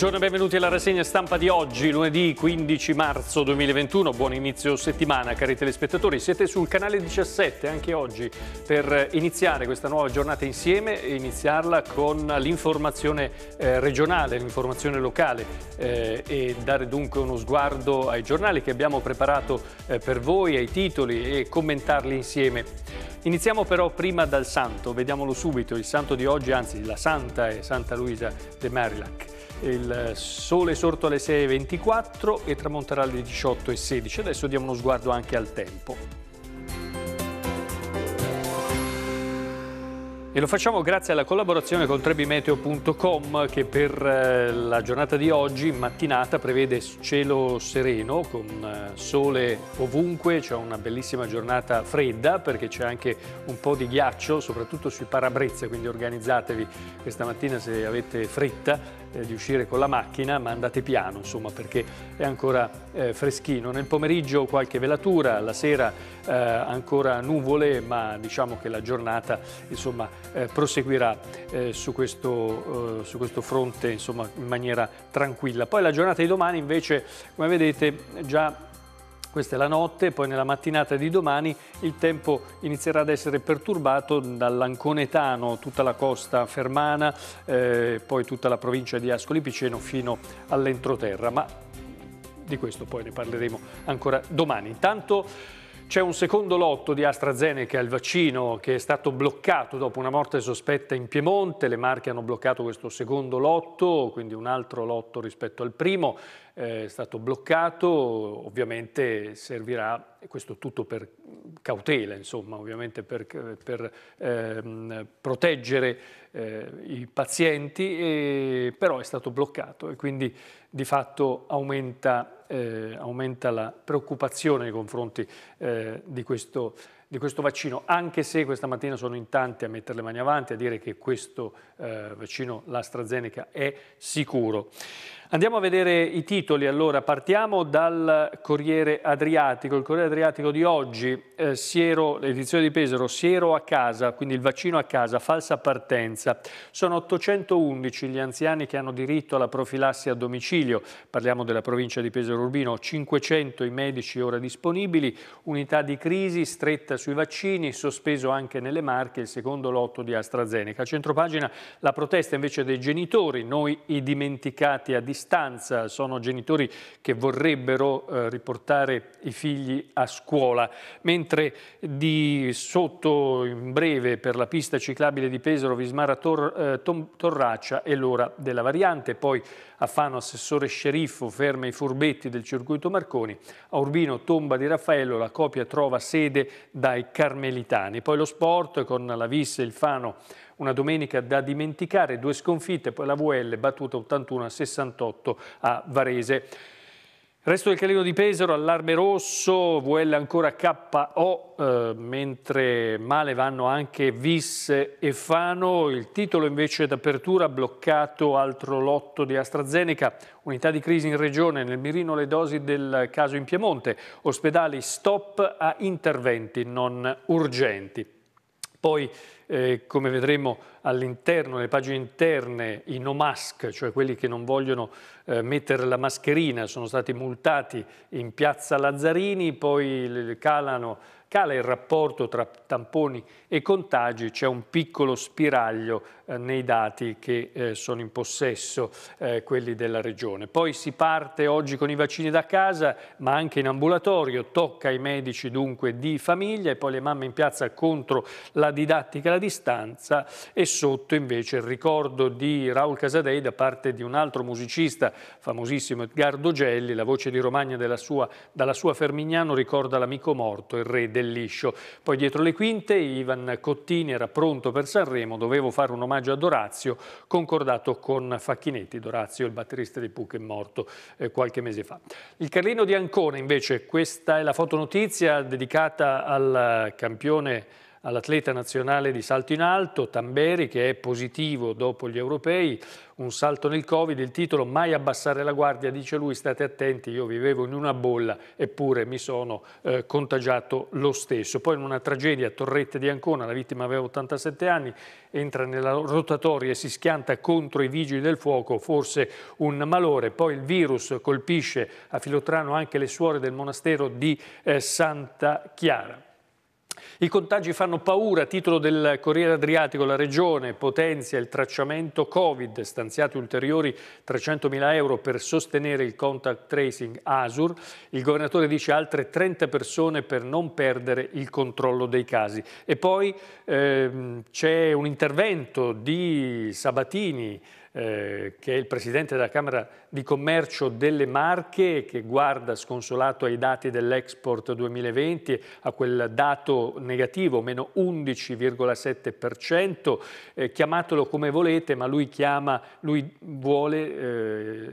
Buongiorno e benvenuti alla rassegna stampa di oggi, lunedì 15 marzo 2021. Buon inizio settimana, cari telespettatori. Siete sul canale 17 anche oggi per eh, iniziare questa nuova giornata insieme e iniziarla con l'informazione eh, regionale, l'informazione locale eh, e dare dunque uno sguardo ai giornali che abbiamo preparato eh, per voi, ai titoli e commentarli insieme. Iniziamo però prima dal santo, vediamolo subito, il santo di oggi, anzi la santa è Santa Luisa de Marilac il sole sorto alle 6.24 e tramonterà alle 18.16. Adesso diamo uno sguardo anche al tempo. E lo facciamo grazie alla collaborazione con trebimeteo.com che per eh, la giornata di oggi, mattinata, prevede cielo sereno con eh, sole ovunque, c'è una bellissima giornata fredda perché c'è anche un po' di ghiaccio, soprattutto sui parabrezza, quindi organizzatevi questa mattina se avete fretta eh, di uscire con la macchina, ma andate piano, insomma, perché è ancora eh, freschino. Nel pomeriggio qualche velatura, la sera eh, ancora nuvole, ma diciamo che la giornata insomma, eh, proseguirà eh, su questo, eh, su, questo, fronte insomma, in maniera tranquilla. Poi la giornata di domani invece, come vedete, già questa è la notte, poi nella mattinata di domani il tempo inizierà ad essere perturbato dall'Anconetano, tutta la costa fermana, eh, poi tutta la provincia di Ascoli Piceno fino all'entroterra, ma di questo poi ne parleremo ancora domani. Intanto c'è un secondo lotto di AstraZeneca, il vaccino, che è stato bloccato dopo una morte sospetta in Piemonte. Le Marche hanno bloccato questo secondo lotto, quindi un altro lotto rispetto al primo. Eh, è stato bloccato, ovviamente servirà, questo tutto per cautela, insomma, ovviamente per, per ehm, proteggere eh, i pazienti, e, però è stato bloccato e quindi di fatto aumenta, eh, aumenta la preoccupazione nei confronti eh, di, questo, di, questo, vaccino, anche se questa mattina sono in tanti a mettere le mani avanti, a dire che questo eh, vaccino, l'AstraZeneca, è sicuro. Andiamo a vedere i titoli allora, partiamo dal Corriere Adriatico, il Corriere Adriatico di oggi, eh, Siero, l'edizione di Pesaro, Siero a casa, quindi il vaccino a casa, falsa partenza. Sono 811 gli anziani che hanno diritto alla profilassi a domicilio, parliamo della provincia di Pesaro Urbino, 500 i medici ora disponibili, unità di crisi stretta sui vaccini, sospeso anche nelle marche il secondo lotto di AstraZeneca. A centropagina la protesta invece dei genitori, noi i dimenticati a distanza distanza, sono genitori che vorrebbero eh, riportare i figli a scuola, mentre di sotto in breve per la pista ciclabile di Pesaro Vismara Tor, eh, Tom, Torraccia è l'ora della variante, poi a Fano assessore sceriffo ferma i furbetti del circuito Marconi. A Urbino tomba di Raffaello, la copia trova sede dai Carmelitani. Poi lo sport con la Visse, il Fano una domenica da dimenticare, due sconfitte, poi la VL battuta 81 68 a Varese. Resto del Calino di Pesaro, allarme rosso, VL ancora KO, eh, mentre male vanno anche Vis e Fano. Il titolo invece d'apertura bloccato altro lotto di AstraZeneca. Unità di crisi in regione, nel mirino le dosi del caso in Piemonte. Ospedali stop a interventi non urgenti. Poi, eh, come vedremo all'interno, nelle pagine interne, i no mask, cioè quelli che non vogliono eh, mettere la mascherina, sono stati multati in piazza Lazzarini, poi calano cala il rapporto tra tamponi e contagi, c'è un piccolo spiraglio eh, nei dati che eh, sono in possesso eh, quelli della Regione. Poi si parte oggi con i vaccini da casa, ma anche in ambulatorio, tocca ai medici dunque di famiglia e poi le mamme in piazza contro la didattica alla distanza e sotto invece il ricordo di Raul Casadei da parte di un altro musicista famosissimo Edgardo Gelli, la voce di Romagna sua, dalla sua Fermignano ricorda l'amico morto, il re del del liscio. Poi dietro le quinte Ivan Cottini era pronto per Sanremo, dovevo fare un omaggio ad Orazio, concordato con Facchinetti. D'Orazio, il batterista di Puc, è morto eh, qualche mese fa. Il Carlino di Ancona, invece, questa è la fotonotizia dedicata al campione all'atleta nazionale di salto in alto, Tamberi, che è positivo dopo gli europei, un salto nel Covid, il titolo Mai abbassare la guardia, dice lui, state attenti, io vivevo in una bolla eppure mi sono eh, contagiato lo stesso. Poi in una tragedia a Torrette di Ancona, la vittima aveva 87 anni, entra nella rotatoria e si schianta contro i vigili del fuoco, forse un malore. Poi il virus colpisce a Filotrano anche le suore del monastero di eh, Santa Chiara. I contagi fanno paura, titolo del Corriere Adriatico, la Regione potenzia il tracciamento Covid, stanziati ulteriori 300.000 euro per sostenere il contact tracing ASUR, il governatore dice altre 30 persone per non perdere il controllo dei casi. E poi ehm, c'è un intervento di Sabatini, eh, che è il presidente della Camera di Commercio delle Marche, che guarda sconsolato ai dati dell'export 2020, a quel dato negativo, meno 11,7%, eh, chiamatelo come volete, ma lui chiama, lui vuole, eh,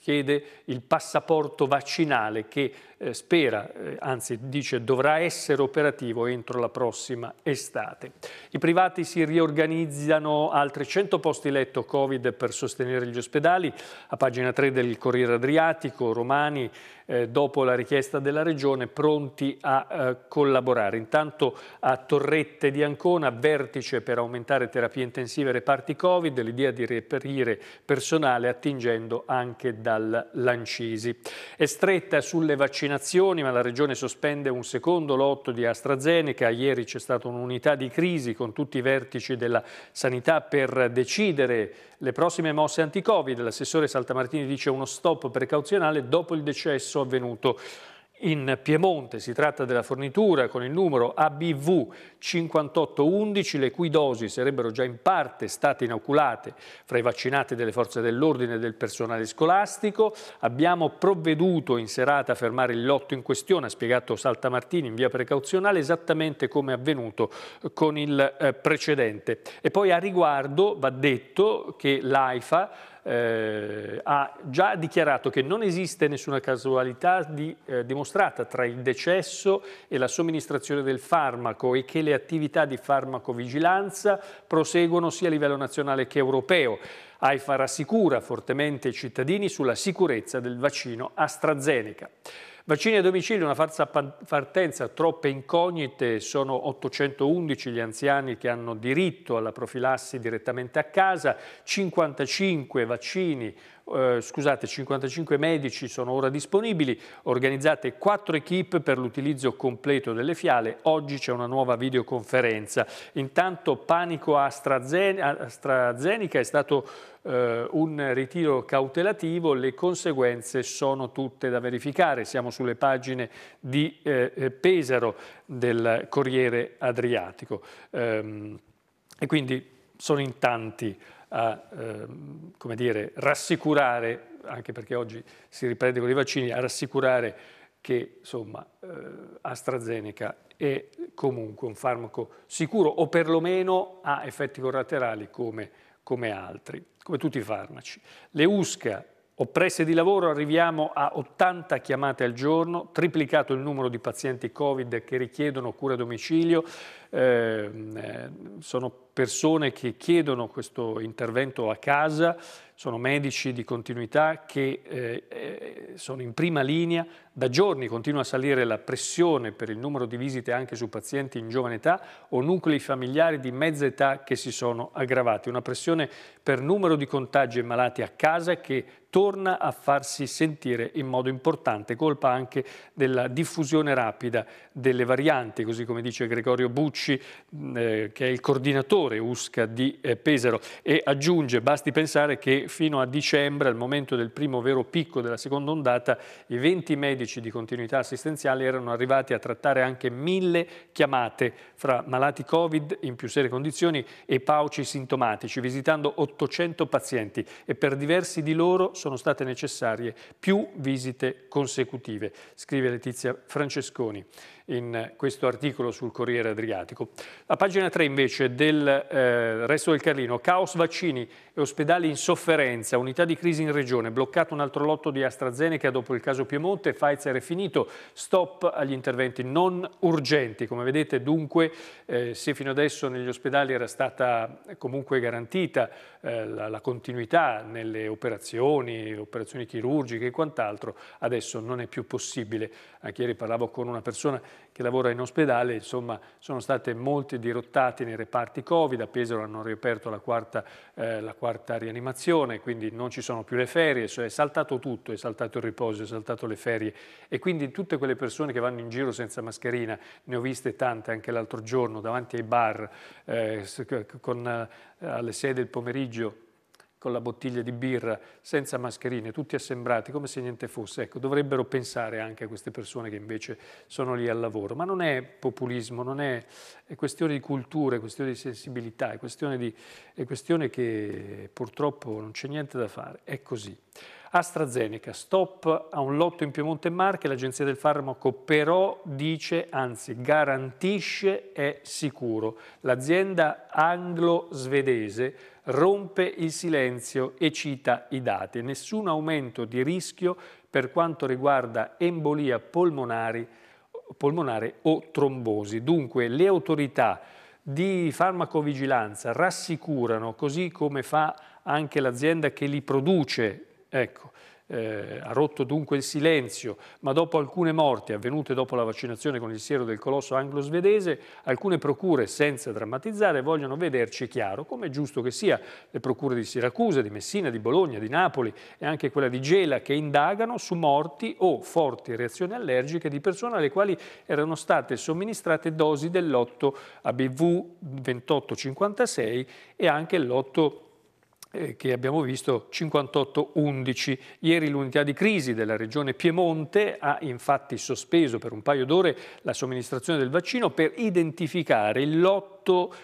chiede il passaporto vaccinale che eh, spera, eh, anzi dice dovrà essere operativo entro la prossima estate. I privati si riorganizzano, altri 100 posti letto Covid per sostenere gli ospedali. A pagina 3 del Corriere Adriatico, Romani, eh, dopo la richiesta della Regione, pronti a eh, collaborare. Intanto a Torrette di Ancona, vertice per aumentare terapie intensive e reparti Covid, l'idea di reperire personale attingendo anche dal Lancisi. È stretta sulle vaccinazioni, ma la Regione sospende un secondo lotto di AstraZeneca. Ieri c'è stata un'unità di crisi con tutti i vertici della sanità per decidere le prossime prossime mosse anti-Covid. L'assessore Saltamartini dice uno stop precauzionale dopo il decesso avvenuto in Piemonte si tratta della fornitura con il numero ABV 5811, le cui dosi sarebbero già in parte state inoculate fra i vaccinati delle forze dell'ordine e del personale scolastico. Abbiamo provveduto in serata a fermare il lotto in questione, ha spiegato Saltamartini in via precauzionale, esattamente come è avvenuto con il eh, precedente. E poi a riguardo va detto che l'AIFA eh, ha già dichiarato che non esiste nessuna casualità di, eh, dimostrata tra il decesso e la somministrazione del farmaco e che le attività di farmacovigilanza proseguono sia a livello nazionale che europeo. AIFA rassicura fortemente i cittadini sulla sicurezza del vaccino AstraZeneca. Vaccini a domicilio, una falsa partenza, troppe incognite, sono 811 gli anziani che hanno diritto alla profilassi direttamente a casa, 55 vaccini eh, scusate, 55 medici sono ora disponibili, organizzate 4 equip per l'utilizzo completo delle fiale, oggi c'è una nuova videoconferenza. Intanto panico AstraZeneca, AstraZeneca è stato eh, un ritiro cautelativo, le conseguenze sono tutte da verificare. Siamo sulle pagine di eh, eh Pesaro del Corriere Adriatico. Ehm, e quindi sono in tanti a ehm, dire, rassicurare, anche perché oggi si riprende con i vaccini, a rassicurare che insomma, eh, AstraZeneca è comunque un farmaco sicuro o perlomeno ha effetti collaterali come come altri, come tutti i farmaci. Le USCA, oppresse di lavoro, arriviamo a 80 chiamate al giorno, triplicato il numero di pazienti Covid che richiedono cura a domicilio, ehm, eh, sono persone che chiedono questo intervento a casa, sono medici di continuità che eh, eh sono in prima linea da giorni continua a salire la pressione per il numero di visite anche su pazienti in giovane età o nuclei familiari di mezza età che si sono aggravati. Una pressione per numero di contagi e malati a casa che torna a farsi sentire in modo importante, colpa anche della diffusione rapida delle varianti, così come dice Gregorio Bucci, eh, che è il coordinatore USCA di eh, Pesaro, e aggiunge, basti pensare che fino a dicembre, al momento del primo vero picco della seconda ondata, i 20 medici medici di continuità assistenziale erano arrivati a trattare anche mille chiamate fra malati Covid in più serie condizioni e pauci sintomatici, visitando 800 pazienti e per diversi di loro sono state necessarie più visite consecutive, scrive Letizia Francesconi in questo articolo sul Corriere Adriatico. La pagina 3 invece del eh, Resto del Carlino, caos vaccini e ospedali in sofferenza, unità di crisi in regione, bloccato un altro lotto di AstraZeneca dopo il caso Piemonte, fa Pfizer è finito, stop agli interventi non urgenti. Come vedete dunque eh, se fino adesso negli ospedali era stata comunque garantita eh, la, la, continuità nelle operazioni, operazioni chirurgiche e quant'altro, adesso non è più possibile. Anche ieri parlavo con una persona che lavora in ospedale, insomma sono state molte dirottate nei reparti Covid, a Pesaro hanno riaperto la quarta, eh, la quarta rianimazione, quindi non ci sono più le ferie, cioè è saltato tutto, è saltato il riposo, è saltato le ferie e quindi tutte quelle persone che vanno in giro senza mascherina, ne ho viste tante anche l'altro giorno davanti ai bar eh, con eh, alle 6 del pomeriggio con la bottiglia di birra, senza mascherine, tutti assembrati, come se niente fosse. Ecco, dovrebbero pensare anche a queste persone che invece sono lì al lavoro. Ma non è populismo, non è, è questione di cultura, è questione di sensibilità, è questione, di, è questione che purtroppo non c'è niente da fare, è così. AstraZeneca, stop a un lotto in Piemonte e Marche, l'Agenzia del Farmaco però dice, anzi garantisce, è sicuro. L'azienda anglo-svedese rompe il silenzio e cita i dati. Nessun aumento di rischio per quanto riguarda embolia polmonari, polmonare o trombosi. Dunque le autorità di farmacovigilanza rassicurano, così come fa anche l'azienda che li produce Ecco, eh, ha rotto dunque il silenzio, ma dopo alcune morti avvenute dopo la vaccinazione con il siero del colosso anglo-svedese, alcune procure, senza drammatizzare, vogliono vederci chiaro, come è giusto che sia, le procure di Siracusa, di Messina, di Bologna, di Napoli e anche quella di Gela, che indagano su morti o forti reazioni allergiche di persone alle quali erano state somministrate dosi dell'8 ABV 2856 e anche l'8 eh, che abbiamo visto 58-11. Ieri l'unità di crisi della regione Piemonte ha infatti sospeso per un paio d'ore la somministrazione del vaccino per identificare il lotto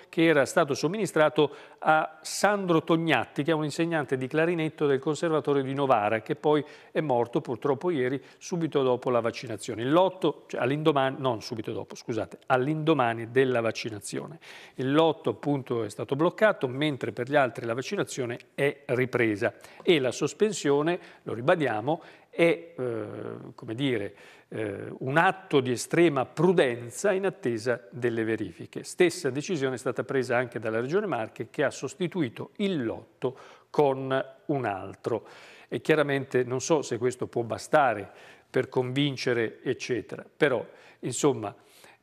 che era stato somministrato a Sandro Tognatti, che è un insegnante di clarinetto del Conservatorio di Novara, che poi è morto purtroppo ieri subito dopo la vaccinazione. Il lotto, cioè all'indomani, non subito dopo, scusate, all'indomani della vaccinazione. Il lotto appunto è stato bloccato, mentre per gli altri la vaccinazione sospensione è ripresa e la sospensione, lo ribadiamo, è eh, dire, eh, un atto di estrema prudenza in attesa delle verifiche. Stessa decisione è stata presa anche dalla Regione Marche che ha sostituito il lotto con un altro. E chiaramente non so se questo può bastare per convincere, eccetera. Però, insomma,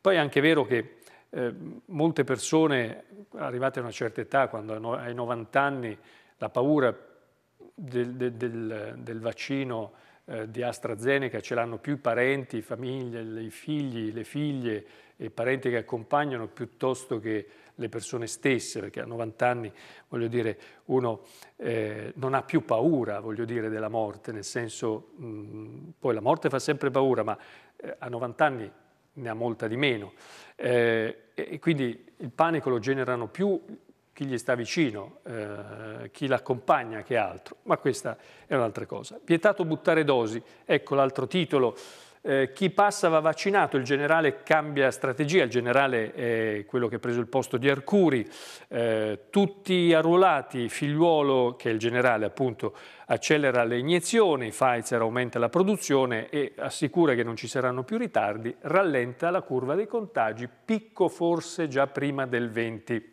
poi è anche vero che eh, molte persone arrivate a una certa età, quando hanno, ai 90 anni, la paura del, del, del vaccino eh, di AstraZeneca ce l'hanno più i parenti, famiglie, i figli, le figlie e i parenti che accompagnano piuttosto che le persone stesse, perché a 90 anni, voglio dire, uno eh, non ha più paura, voglio dire, della morte, nel senso, mh, poi la morte fa sempre paura, ma eh, a 90 anni ne ha molta di meno. Eh, e quindi il panico lo generano più chi gli sta vicino, eh, chi l'accompagna che altro, ma questa è un'altra cosa. Vietato buttare dosi, ecco l'altro titolo, eh, chi passa va vaccinato, il generale cambia strategia, il generale è quello che ha preso il posto di Arcuri, eh, tutti arruolati, figliuolo che è il generale appunto accelera le iniezioni, Pfizer aumenta la produzione e assicura che non ci saranno più ritardi, rallenta la curva dei contagi, picco forse già prima del 20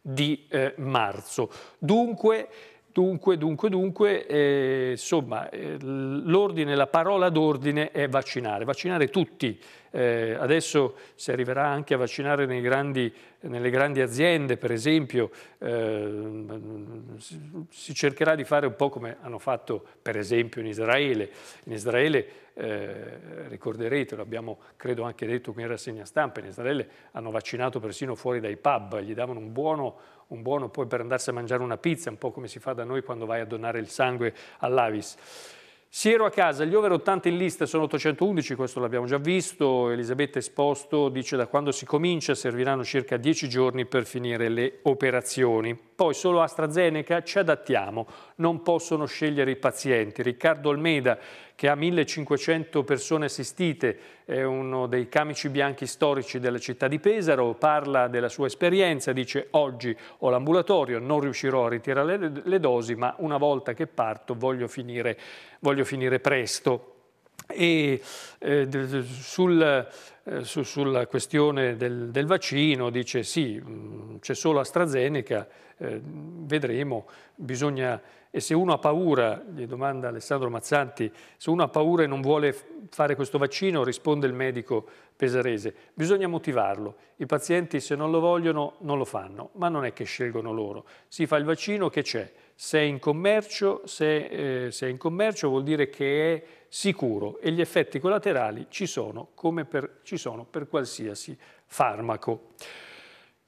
di eh, marzo. Dunque Dunque, dunque, dunque, eh, insomma, eh, l'ordine, la parola d'ordine è vaccinare, vaccinare tutti. Eh, adesso si arriverà anche a vaccinare grandi, nelle grandi aziende, per esempio, si, eh, si, cercherà di fare un po' come hanno fatto per esempio in Israele. In Israele, eh, ricorderete, l'abbiamo credo anche detto qui in rassegna stampa, in Israele hanno vaccinato persino fuori dai pub, gli davano un buono un buono poi per andarsi a mangiare una pizza, un po' come si fa da noi quando vai a donare il sangue all'Avis. Siero a casa, gli over 80 in lista sono 811, questo l'abbiamo già visto, Elisabetta Esposto dice da quando si comincia serviranno circa 10 giorni per finire le operazioni. Poi solo AstraZeneca ci adattiamo, non possono scegliere i pazienti. Riccardo Almeda che ha 1500 persone assistite, è uno dei camici bianchi storici della città di Pesaro, parla della sua esperienza, dice oggi ho l'ambulatorio, non riuscirò a ritirare le, dosi, ma una volta che parto voglio finire voglio finire presto. E eh, sul, eh, su, sulla questione del, del, vaccino dice sì, mm, c'è solo AstraZeneca, eh, vedremo, bisogna e se uno ha paura, gli domanda Alessandro Mazzanti, se uno ha paura e non vuole fare questo vaccino, risponde il medico pesarese, bisogna motivarlo. I pazienti se non lo vogliono non lo fanno, ma non è che scelgono loro. Si fa il vaccino che c'è. Se è in commercio, se, eh, se è in commercio vuol dire che è sicuro e gli effetti collaterali ci sono come per, ci sono per qualsiasi farmaco.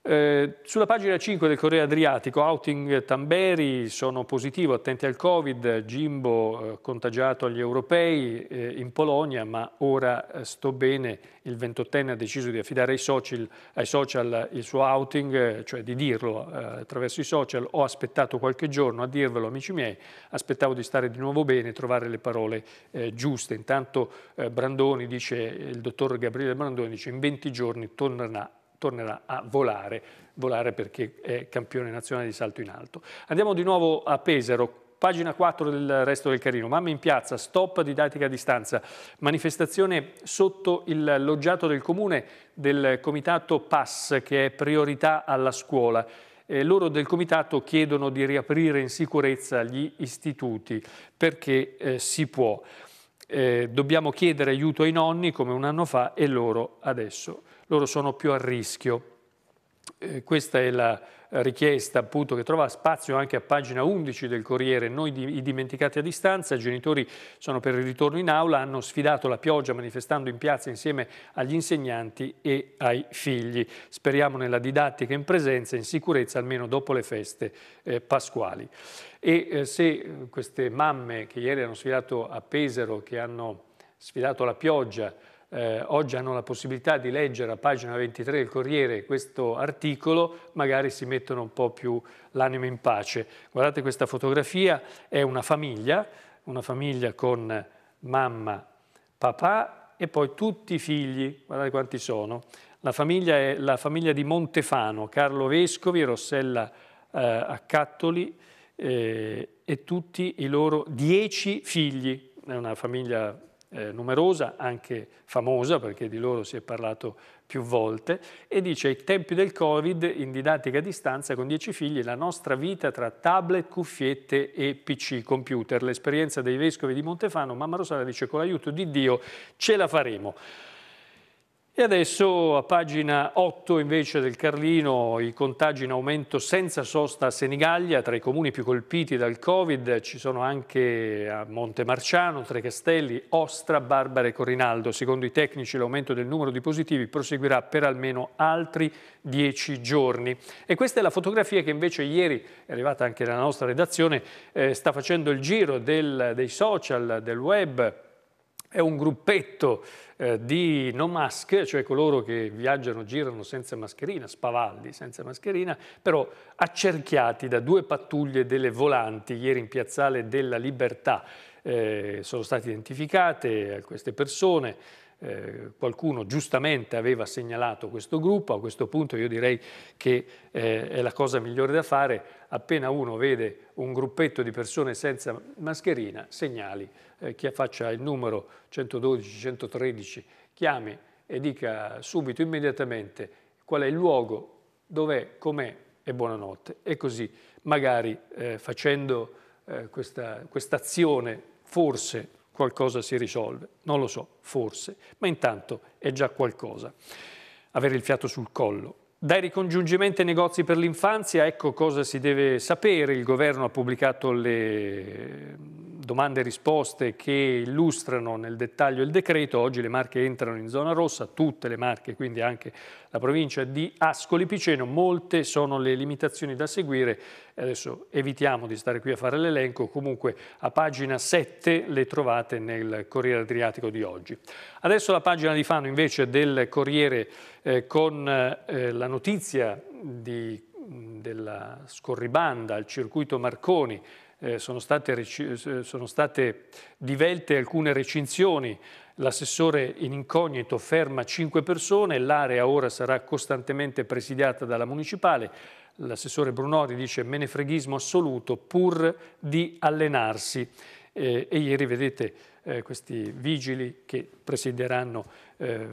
Eh, sulla pagina 5 del Corriere Adriatico, outing Tamberi, sono positivo, attenti al Covid, Gimbo eh, contagiato agli europei eh, in Polonia, ma ora eh, sto bene, il 28enne ha deciso di affidare ai social, ai social il suo outing, eh, cioè di dirlo eh, attraverso i social, ho aspettato qualche giorno a dirvelo amici miei, aspettavo di stare di nuovo bene, trovare le parole giuste, intanto Brandoni dice, il dottor Gabriele Brandoni dice in 20 giorni tornerà tornerà a volare, volare perché è campione nazionale di salto in alto. Andiamo di nuovo a Pesaro, Pagina 4 del resto del Carino. mamma in piazza, stop didattica a distanza. Manifestazione sotto il loggiato del comune del comitato PAS che è priorità alla scuola. Eh, loro del comitato chiedono di riaprire in sicurezza gli istituti perché eh, si può. Eh, dobbiamo chiedere aiuto ai nonni come un anno fa e loro adesso loro sono più a rischio. Eh, questa è la richiesta appunto che trova spazio anche a pagina 11 del Corriere. Noi di, i dimenticati a distanza, i genitori sono per il ritorno in aula, hanno sfidato la pioggia manifestando in piazza insieme agli insegnanti e ai figli. Speriamo nella didattica in presenza, e in sicurezza almeno dopo le feste eh, pasquali. E eh, se eh, queste mamme che ieri hanno sfidato a Pesaro, che hanno sfidato la pioggia, eh, oggi hanno la possibilità di leggere a pagina 23 del Corriere questo articolo, magari si mettono un po' più l'anima in pace. Guardate questa fotografia, è una famiglia, una famiglia con mamma, papà e poi tutti i figli, guardate quanti sono. La famiglia è la famiglia di Montefano, Carlo Vescovi, Rossella eh, Accattoli eh, e tutti i loro dieci figli, è una famiglia eh, numerosa, anche famosa, perché di loro si è parlato più volte, e dice ai tempi del Covid, in didattica a distanza con dieci figli, la nostra vita tra tablet, cuffiette e PC, computer. L'esperienza dei vescovi di Montefano, Mamma Rosana dice con l'aiuto di Dio ce la faremo. E adesso a pagina 8 invece del Carlino i contagi in aumento senza sosta a Senigallia, tra i comuni più colpiti dal Covid ci sono anche a Montemarciano, Trecastelli, Ostra, Barbara e Corinaldo. Secondo i tecnici l'aumento del numero di positivi proseguirà per almeno altri 10 giorni. E questa è la fotografia che invece ieri è arrivata anche nella nostra redazione, eh, sta facendo il giro del, dei social, del web, è un gruppetto eh, di no mask, cioè coloro che viaggiano, girano senza mascherina, spavaldi senza mascherina, però accerchiati da due pattuglie delle volanti ieri in piazzale della Libertà. Eh, sono state identificate eh, queste persone, eh, qualcuno giustamente aveva segnalato questo gruppo, a questo punto io direi che eh, è la cosa migliore da fare, appena uno vede un gruppetto di persone senza mascherina, segnali, eh, chi faccia il numero 112, 113, chiami e dica subito, immediatamente, qual è il luogo, dov'è, com'è e buonanotte. E così magari eh, facendo eh, questa quest azione forse qualcosa si risolve. Non lo so, forse, ma intanto è già qualcosa. Avere il fiato sul collo. Dai ricongiungimenti ai negozi per l'infanzia, ecco cosa si deve sapere. Il governo ha pubblicato le domande e risposte che illustrano nel dettaglio il decreto, oggi le Marche entrano in zona rossa, tutte le Marche, quindi anche la provincia di Ascoli Piceno, molte sono le limitazioni da seguire, adesso evitiamo di stare qui a fare l'elenco, comunque a pagina 7 le trovate nel Corriere Adriatico di oggi. Adesso la pagina di Fano invece del Corriere eh, con eh, la notizia di della scorribanda al circuito Marconi eh, sono, state, eh, eh, sono state divelte alcune recinzioni L'assessore in incognito ferma cinque persone, l'area ora sarà costantemente presidiata dalla municipale. L'assessore Brunori dice menefreghismo assoluto pur di allenarsi. Eh, e ieri vedete eh, questi vigili che presideranno eh,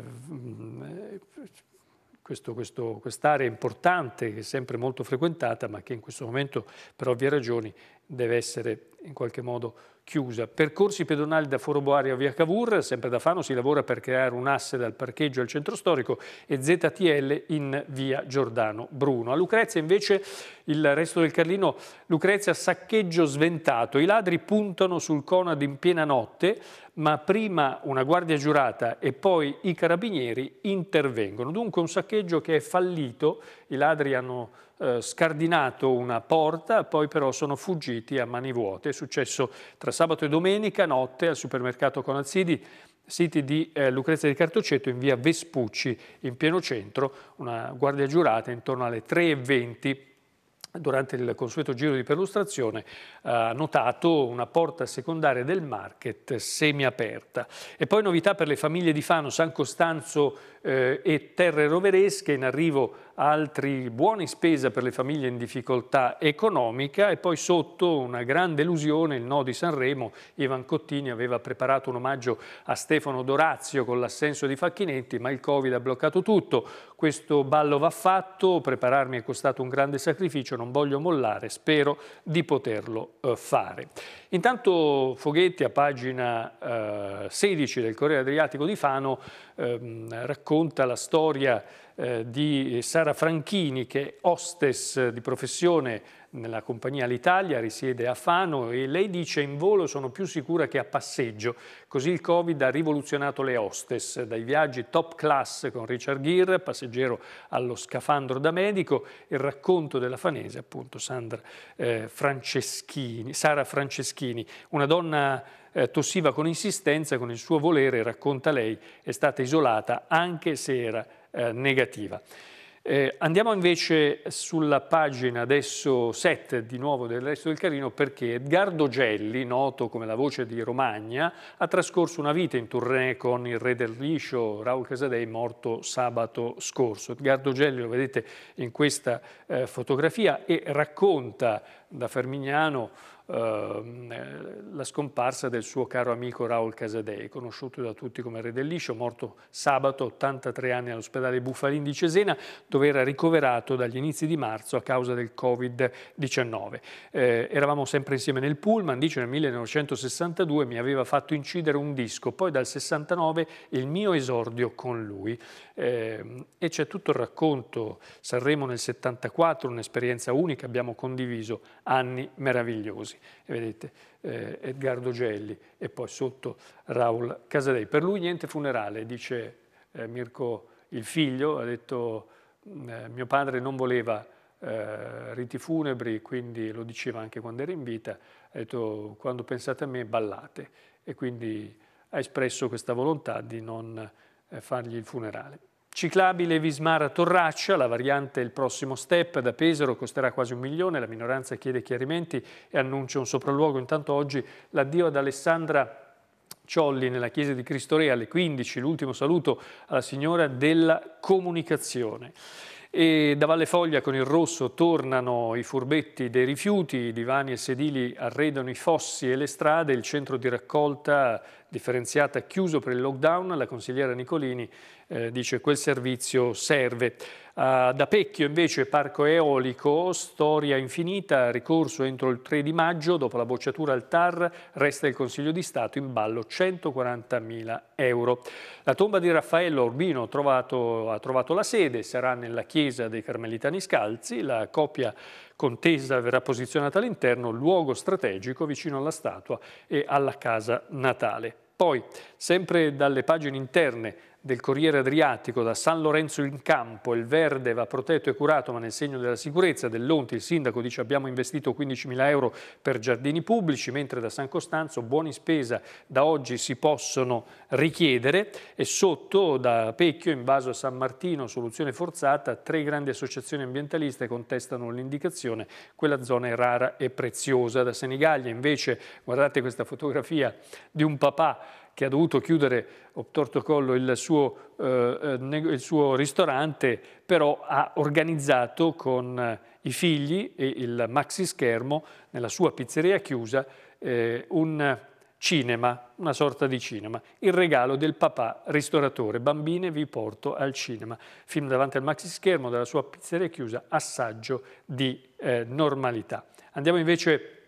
quest'area quest importante che è sempre molto frequentata ma che in questo momento per ovvie ragioni deve essere in qualche modo chiusa. Percorsi pedonali da Foro Boario a Via Cavour, sempre da Fano si lavora per creare un asse dal parcheggio al centro storico e ZTL in Via Giordano Bruno. A Lucrezia invece il resto del Carlino, Lucrezia saccheggio sventato, i ladri puntano sul Conad in piena notte, ma prima una guardia giurata e poi i carabinieri intervengono. Dunque un saccheggio che è fallito, i ladri hanno eh, scardinato una porta, poi però sono fuggiti a mani vuote. È successo tra sabato e domenica notte al supermercato Conazzidi, siti di eh, Lucrezia di Cartoceto in via Vespucci, in pieno centro, una guardia giurata intorno alle 3.20 durante il consueto giro di perlustrazione ha eh, notato una porta secondaria del market semiaperta. E poi novità per le famiglie di Fano, San Costanzo eh, e terre roveresche, in arrivo altri buoni spesa per le famiglie in difficoltà economica e poi sotto una grande illusione il no di Sanremo, Ivan Cottini aveva preparato un omaggio a Stefano Dorazio con l'assenso di Facchinetti ma il Covid ha bloccato tutto, questo ballo va fatto, prepararmi è costato un grande sacrificio, non voglio mollare, spero di poterlo eh, fare. Intanto Foghetti a pagina eh, 16 del Corriere Adriatico di Fano ehm, racconta racconta la storia eh, di Sara Franchini che è hostess di professione nella compagnia L'Italia, risiede a Fano e lei dice in volo sono più sicura che a passeggio. Così il Covid ha rivoluzionato le hostess, dai viaggi top class con Richard Gere, passeggero allo scafandro da medico, il racconto della fanese appunto Sandra, eh, Franceschini, Sara Franceschini, una donna eh, tossiva con insistenza, con il suo volere, racconta lei, è stata isolata anche se era eh, negativa. Eh, andiamo invece sulla pagina adesso 7 di nuovo del resto del Carino perché Edgardo Gelli, noto come la voce di Romagna, ha trascorso una vita in tournée con il re del liscio Raul Casadei morto sabato scorso. Edgardo Gelli lo vedete in questa eh, fotografia e racconta da Fermignano Ehm, eh, la scomparsa del suo caro amico Raul Casadei, conosciuto da tutti come Re del Liscio, morto sabato, 83 anni all'ospedale Bufalin di Cesena, dove era ricoverato dagli inizi di marzo a causa del Covid-19. Eh, eravamo sempre insieme nel pullman, dice nel 1962 mi aveva fatto incidere un disco, poi dal 69 il mio esordio con lui. Eh, e c'è tutto il racconto, Sanremo nel 74, un'esperienza unica, abbiamo condiviso anni meravigliosi e vedete eh, Edgardo Gelli e poi sotto Raul Casadei. Per lui niente funerale, dice eh, Mirko il figlio, ha detto mm, eh, mio padre non voleva eh, riti funebri, quindi lo diceva anche quando era in vita, ha detto quando pensate a me ballate e quindi ha espresso questa volontà di non eh, fargli il funerale. Ciclabile Vismara-Torraccia, la variante il prossimo step da Pesaro costerà quasi un milione, la minoranza chiede chiarimenti e annuncia un sopralluogo. Intanto oggi l'addio ad Alessandra Ciolli nella chiesa di Cristo Re alle 15, l'ultimo saluto alla signora della comunicazione. E da Valle Foglia con il rosso tornano i furbetti dei rifiuti, i divani e sedili arredano i fossi e le strade, il centro di raccolta differenziata chiuso per il lockdown, la consigliera Nicolini eh, dice che quel servizio serve. Uh, da Pecchio invece parco eolico, storia infinita, ricorso entro il 3 di maggio, dopo la bocciatura al TAR resta il Consiglio di Stato in ballo 140.000 euro. La tomba di Raffaello Urbino trovato, ha trovato la sede, sarà nella chiesa dei Carmelitani Scalzi, la coppia contesa verrà posizionata all'interno, luogo strategico vicino alla statua e alla casa natale. Poi, sempre dalle pagine interne del Corriere Adriatico, da San Lorenzo in campo, il verde va protetto e curato ma nel segno della sicurezza, dell'Onti il sindaco dice abbiamo investito 15.000 euro per giardini pubblici, mentre da San Costanzo buoni spesa da oggi si possono richiedere e sotto da Pecchio in vaso a San Martino, soluzione forzata, tre grandi associazioni ambientaliste contestano l'indicazione, quella zona è rara e preziosa. Da Senigallia invece guardate questa fotografia di un papà che ha dovuto chiudere obtorto collo il suo, eh, eh il suo ristorante, però ha organizzato con eh, i figli e il maxi schermo nella sua pizzeria chiusa eh, un cinema, una sorta di cinema, il regalo del papà ristoratore, bambine vi porto al cinema, film davanti al maxi schermo della sua pizzeria chiusa, assaggio di eh, normalità. Andiamo invece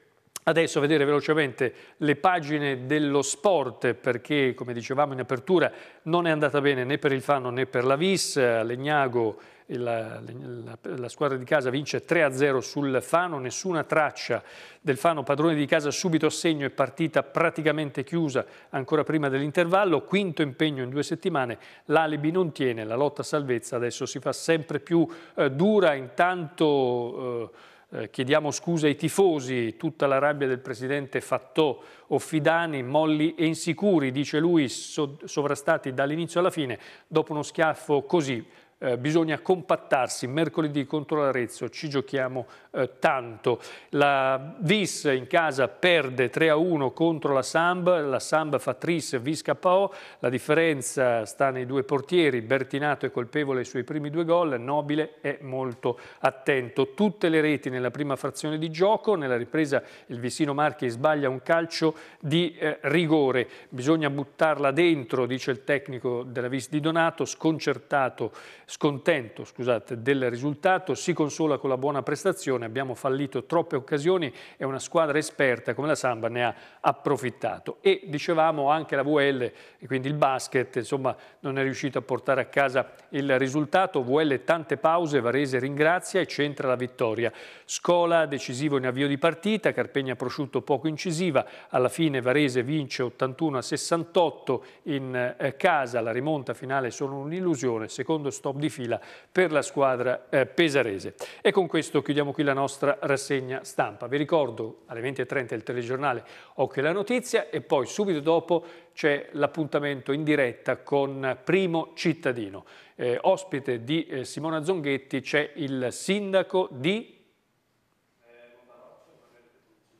Adesso vedere velocemente le pagine dello sport perché, come dicevamo in apertura, non è andata bene né per il Fano né per la Vis. Legnago, la, la, la squadra di casa, vince 3-0 sul Fano, nessuna traccia del Fano, padrone di casa subito a segno e partita praticamente chiusa ancora prima dell'intervallo. Quinto impegno in due settimane, l'alibi non tiene, la lotta a salvezza adesso si fa sempre più eh, dura, intanto... Eh, eh, chiediamo scusa ai tifosi, tutta la rabbia del presidente Fattò, Offidani, molli e insicuri, dice lui, sovrastati dall'inizio alla fine, dopo uno schiaffo così eh, bisogna compattarsi, mercoledì contro l'Arezzo ci giochiamo eh, tanto. La Vis in casa perde 3-1 contro la Samb, la Samb fa tris, Vis KO, la differenza sta nei due portieri, Bertinato è colpevole ai suoi primi due gol, Nobile è molto attento. Tutte le reti nella prima frazione di gioco, nella ripresa il Visino Marchi sbaglia un calcio di eh, rigore, bisogna buttarla dentro, dice il tecnico della Vis di Donato, sconcertato scontento scusate, del risultato, si consola con la buona prestazione, abbiamo fallito troppe occasioni e una squadra esperta come la Samba ne ha approfittato. E dicevamo anche la VL, quindi il basket, insomma non è riuscito a portare a casa il risultato, VL tante pause, Varese ringrazia e centra la vittoria. Scola decisivo in avvio di partita, Carpegna prosciutto poco incisiva, alla fine Varese vince 81 a 68 in eh, casa, la rimonta finale è solo un'illusione, secondo stop di fila per la squadra eh, pesarese. E con questo chiudiamo qui la nostra rassegna stampa. Vi ricordo alle 20.30 il telegiornale Occhio la notizia e poi subito dopo c'è l'appuntamento in diretta con Primo Cittadino. Eh, ospite di eh, Simona Zonghetti c'è il sindaco di...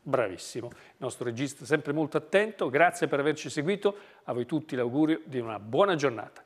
Bravissimo, il nostro regista sempre molto attento, grazie per averci seguito, a voi tutti l'augurio di una buona giornata.